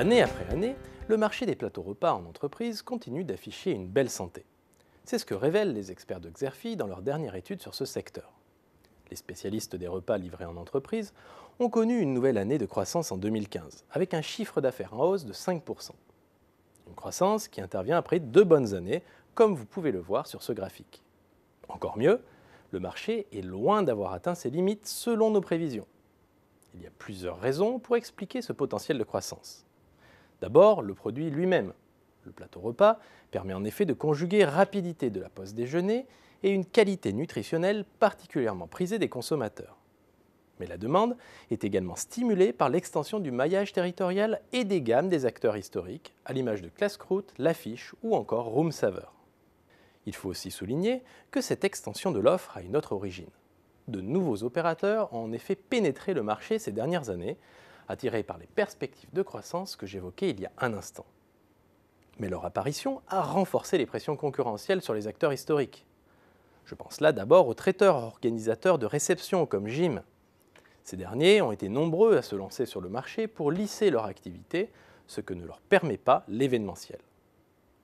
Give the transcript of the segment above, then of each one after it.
Année après année, le marché des plateaux repas en entreprise continue d'afficher une belle santé. C'est ce que révèlent les experts de Xerfi dans leur dernière étude sur ce secteur. Les spécialistes des repas livrés en entreprise ont connu une nouvelle année de croissance en 2015, avec un chiffre d'affaires en hausse de 5%. Une croissance qui intervient après deux bonnes années, comme vous pouvez le voir sur ce graphique. Encore mieux, le marché est loin d'avoir atteint ses limites selon nos prévisions. Il y a plusieurs raisons pour expliquer ce potentiel de croissance. D'abord, le produit lui-même. Le plateau repas permet en effet de conjuguer rapidité de la pause déjeuner et une qualité nutritionnelle particulièrement prisée des consommateurs. Mais la demande est également stimulée par l'extension du maillage territorial et des gammes des acteurs historiques, à l'image de Classe L'Affiche ou encore Room Saveur. Il faut aussi souligner que cette extension de l'offre a une autre origine. De nouveaux opérateurs ont en effet pénétré le marché ces dernières années, attirés par les perspectives de croissance que j'évoquais il y a un instant. Mais leur apparition a renforcé les pressions concurrentielles sur les acteurs historiques. Je pense là d'abord aux traiteurs organisateurs de réceptions comme Jim. Ces derniers ont été nombreux à se lancer sur le marché pour lisser leur activité, ce que ne leur permet pas l'événementiel.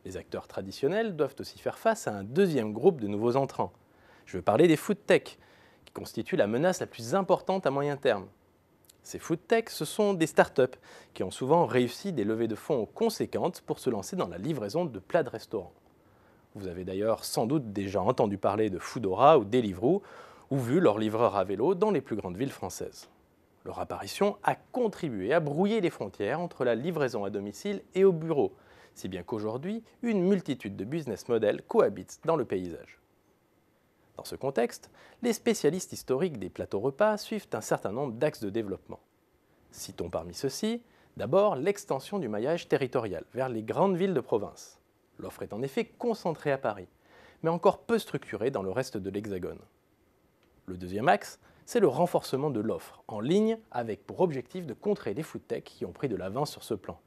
Les acteurs traditionnels doivent aussi faire face à un deuxième groupe de nouveaux entrants. Je veux parler des food tech, qui constituent la menace la plus importante à moyen terme. Ces food tech, ce sont des startups qui ont souvent réussi des levées de fonds conséquentes pour se lancer dans la livraison de plats de restaurants. Vous avez d'ailleurs sans doute déjà entendu parler de Foodora ou Deliveroo ou vu leurs livreurs à vélo dans les plus grandes villes françaises. Leur apparition a contribué à brouiller les frontières entre la livraison à domicile et au bureau, si bien qu'aujourd'hui, une multitude de business models cohabitent dans le paysage. Dans ce contexte, les spécialistes historiques des plateaux repas suivent un certain nombre d'axes de développement. Citons parmi ceux-ci, d'abord l'extension du maillage territorial vers les grandes villes de province. L'offre est en effet concentrée à Paris, mais encore peu structurée dans le reste de l'Hexagone. Le deuxième axe, c'est le renforcement de l'offre, en ligne avec pour objectif de contrer les foot qui ont pris de l'avance sur ce plan.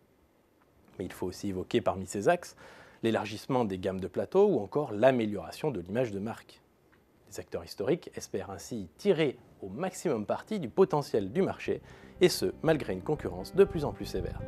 Mais il faut aussi évoquer parmi ces axes l'élargissement des gammes de plateaux ou encore l'amélioration de l'image de marque. Les acteurs historiques espèrent ainsi tirer au maximum parti du potentiel du marché, et ce, malgré une concurrence de plus en plus sévère.